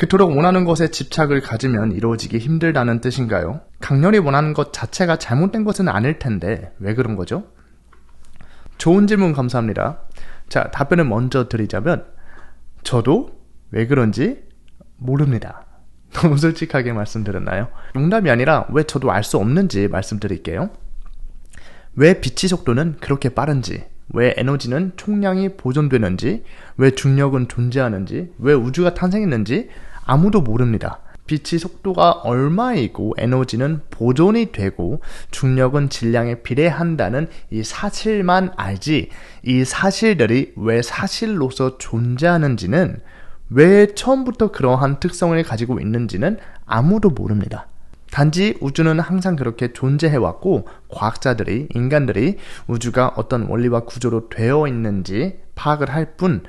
그토록 원하는 것에 집착을 가지면 이루어지기 힘들다는 뜻인가요? 강렬히 원하는 것 자체가 잘못된 것은 아닐 텐데 왜 그런 거죠? 좋은 질문 감사합니다. 자, 답변을 먼저 드리자면 저도 왜 그런지 모릅니다. 너무 솔직하게 말씀드렸나요? 농담이 아니라 왜 저도 알 수 없는지 말씀드릴게요. 왜 빛의 속도는 그렇게 빠른지, 왜 에너지는 총량이 보존되는지, 왜 중력은 존재하는지, 왜 우주가 탄생했는지, 아무도 모릅니다. 빛이 속도가 얼마이고 에너지는 보존이 되고 중력은 질량에 비례한다는 이 사실만 알지 이 사실들이 왜 사실로서 존재하는지는 왜 처음부터 그러한 특성을 가지고 있는지는 아무도 모릅니다. 단지 우주는 항상 그렇게 존재해왔고 과학자들이 인간들이 우주가 어떤 원리와 구조로 되어 있는지 파악을 할 뿐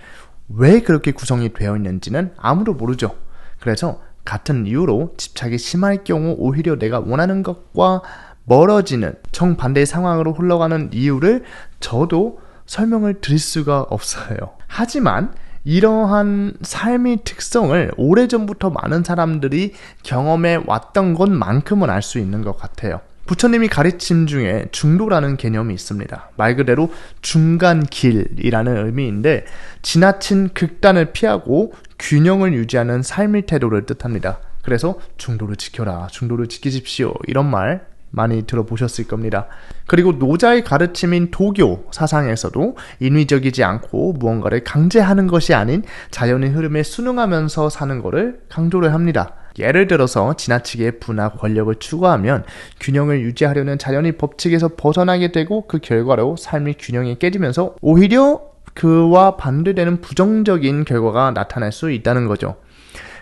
왜 그렇게 구성이 되어 있는지는 아무도 모르죠. 그래서 같은 이유로 집착이 심할 경우 오히려 내가 원하는 것과 멀어지는 정반대의 상황으로 흘러가는 이유를 저도 설명을 드릴 수가 없어요. 하지만 이러한 삶의 특성을 오래전부터 많은 사람들이 경험해 왔던 것만큼은 알 수 있는 것 같아요. 부처님이 가르침 중에 중도라는 개념이 있습니다. 말 그대로 중간 길이라는 의미인데 지나친 극단을 피하고 균형을 유지하는 삶의 태도를 뜻합니다. 그래서 중도를 지켜라, 중도를 지키십시오. 이런 말 많이 들어보셨을 겁니다. 그리고 노자의 가르침인 도교 사상에서도 인위적이지 않고 무언가를 강제하는 것이 아닌 자연의 흐름에 순응하면서 사는 것을 강조를 합니다. 예를 들어서 지나치게 분화 권력을 추구하면 균형을 유지하려는 자연의 법칙에서 벗어나게 되고 그 결과로 삶의 균형이 깨지면서 오히려 그와 반대되는 부정적인 결과가 나타날 수 있다는 거죠.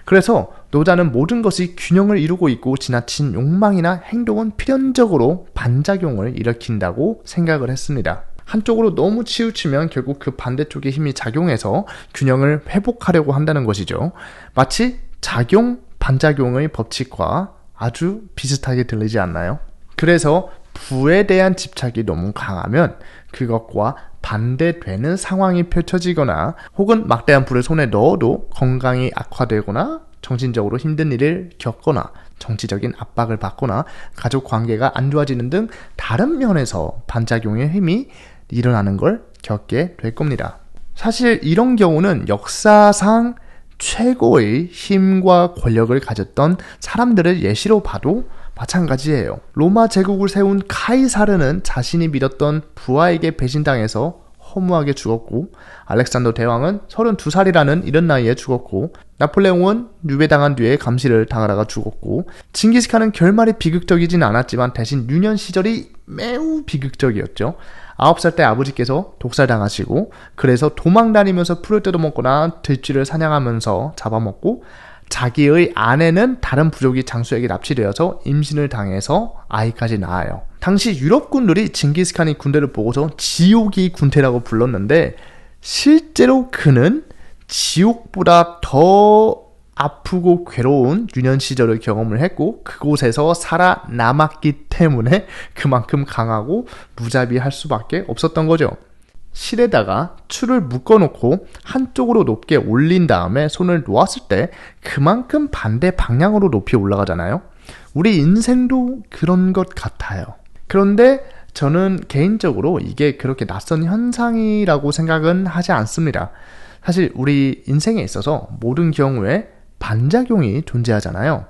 그래서 노자는 모든 것이 균형을 이루고 있고 지나친 욕망이나 행동은 필연적으로 반작용을 일으킨다고 생각을 했습니다. 한쪽으로 너무 치우치면 결국 그 반대쪽의 힘이 작용해서 균형을 회복하려고 한다는 것이죠. 마치 작용 반작용의 법칙과 아주 비슷하게 들리지 않나요? 그래서 부에 대한 집착이 너무 강하면 그것과 반대되는 상황이 펼쳐지거나 혹은 막대한 부를 손에 넣어도 건강이 악화되거나 정신적으로 힘든 일을 겪거나 정치적인 압박을 받거나 가족 관계가 안 좋아지는 등 다른 면에서 반작용의 힘이 일어나는 걸 겪게 될 겁니다. 사실 이런 경우는 역사상 최고의 힘과 권력을 가졌던 사람들을 예시로 봐도 마찬가지예요. 로마 제국을 세운 카이사르는 자신이 믿었던 부하에게 배신당해서 허무하게 죽었고 알렉산더 대왕은 32살이라는 이른 나이에 죽었고 나폴레옹은 유배당한 뒤에 감시를 당하다가 죽었고 징기스칸은 결말이 비극적이진 않았지만 대신 유년 시절이 매우 비극적이었죠. 9살때 아버지께서 독살당하시고 그래서 도망다니면서 풀을 뜯어먹거나 들지를 사냥하면서 잡아먹고 자기의 아내는 다른 부족이 장수에게 납치되어서 임신을 당해서 아이까지 낳아요. 당시 유럽군들이 징기스칸이 군대를 보고서 지옥이 군태라고 불렀는데 실제로 그는 지옥보다 더 아프고 괴로운 유년 시절을 경험을 했고 그곳에서 살아남았기 때문에 그만큼 강하고 무자비할 수밖에 없었던 거죠. 실에다가 추를 묶어놓고 한쪽으로 높게 올린 다음에 손을 놓았을 때 그만큼 반대 방향으로 높이 올라가잖아요. 우리 인생도 그런 것 같아요. 그런데 저는 개인적으로 이게 그렇게 낯선 현상이라고 생각은 하지 않습니다. 사실 우리 인생에 있어서 모든 경우에 반작용이 존재하잖아요.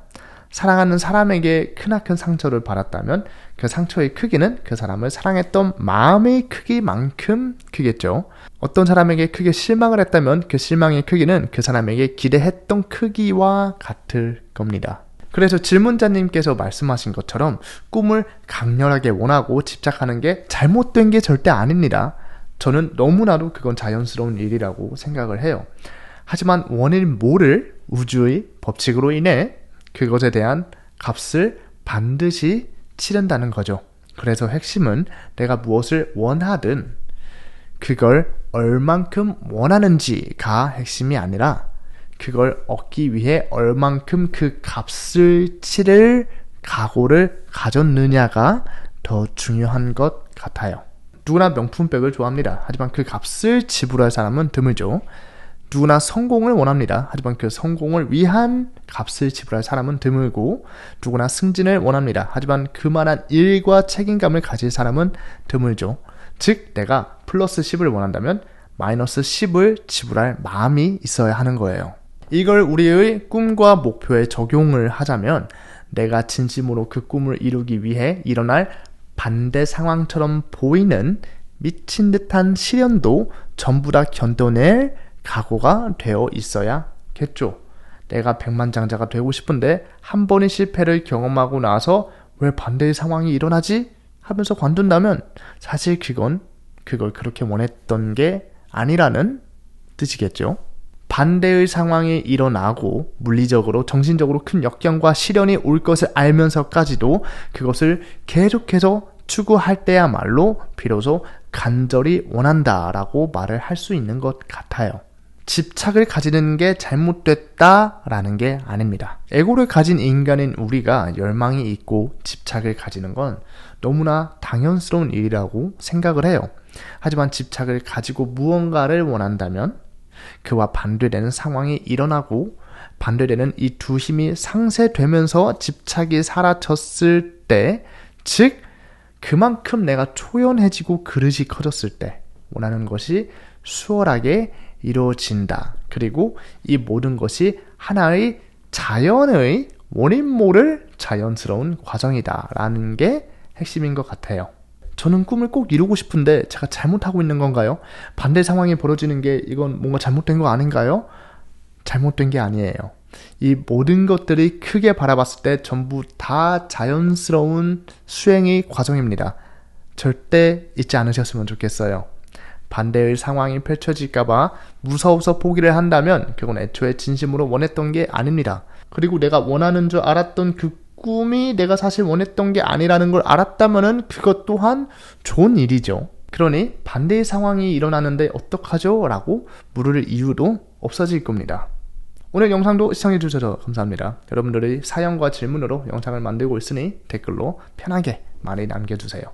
사랑하는 사람에게 크나큰 상처를 받았다면 그 상처의 크기는 그 사람을 사랑했던 마음의 크기만큼 크겠죠. 어떤 사람에게 크게 실망을 했다면 그 실망의 크기는 그 사람에게 기대했던 크기와 같을 겁니다. 그래서 질문자님께서 말씀하신 것처럼 꿈을 강렬하게 원하고 집착하는 게 잘못된 게 절대 아닙니다. 저는 너무나도 그건 자연스러운 일이라고 생각을 해요. 하지만 원인 모를 우주의 법칙으로 인해 그것에 대한 값을 반드시 치른다는 거죠. 그래서 핵심은 내가 무엇을 원하든 그걸 얼만큼 원하는지가 핵심이 아니라 그걸 얻기 위해 얼만큼 그 값을 치를 각오를 가졌느냐가 더 중요한 것 같아요. 누구나 명품백을 좋아합니다. 하지만 그 값을 지불할 사람은 드물죠. 누구나 성공을 원합니다. 하지만 그 성공을 위한 값을 지불할 사람은 드물고 누구나 승진을 원합니다. 하지만 그만한 일과 책임감을 가질 사람은 드물죠. 즉 내가 플러스 10을 원한다면 마이너스 10을 지불할 마음이 있어야 하는 거예요. 이걸 우리의 꿈과 목표에 적용을 하자면 내가 진심으로 그 꿈을 이루기 위해 일어날 반대 상황처럼 보이는 미친 듯한 시련도 전부 다 견뎌낼 각오가 되어 있어야겠죠. 내가 백만장자가 되고 싶은데 한 번의 실패를 경험하고 나서 왜 반대의 상황이 일어나지? 하면서 관둔다면 사실 그건 그걸 그렇게 원했던 게 아니라는 뜻이겠죠. 반대의 상황이 일어나고 물리적으로 정신적으로 큰 역경과 시련이 올 것을 알면서까지도 그것을 계속해서 추구할 때야말로 비로소 간절히 원한다라고 말을 할 수 있는 것 같아요. 집착을 가지는 게 잘못됐다라는 게 아닙니다. 에고를 가진 인간인 우리가 열망이 있고 집착을 가지는 건 너무나 당연스러운 일이라고 생각을 해요. 하지만 집착을 가지고 무언가를 원한다면 그와 반대되는 상황이 일어나고 반대되는 이 두 힘이 상쇄되면서 집착이 사라졌을 때, 즉, 그만큼 내가 초연해지고 그릇이 커졌을 때, 원하는 것이 수월하게 이루어진다. 그리고 이 모든 것이 하나의 자연의 원인 모를 자연스러운 과정이다. 라는 게 핵심인 것 같아요. 저는 꿈을 꼭 이루고 싶은데 제가 잘못하고 있는 건가요? 반대 상황이 벌어지는 게 이건 뭔가 잘못된 거 아닌가요? 잘못된 게 아니에요. 이 모든 것들이 크게 바라봤을 때 전부 다 자연스러운 수행의 과정입니다. 절대 잊지 않으셨으면 좋겠어요. 반대의 상황이 펼쳐질까봐 무서워서 포기를 한다면 그건 애초에 진심으로 원했던 게 아닙니다. 그리고 내가 원하는 줄 알았던 그 꿈이 내가 사실 원했던 게 아니라는 걸알았다면 그것 또한 좋은 일이죠. 그러니 반대의 상황이 일어나는데 어떡하죠? 라고 물을 이유도 없어질 겁니다. 오늘 영상도 시청해주셔서 감사합니다. 여러분들의 사연과 질문으로 영상을 만들고 있으니 댓글로 편하게 많이 남겨주세요.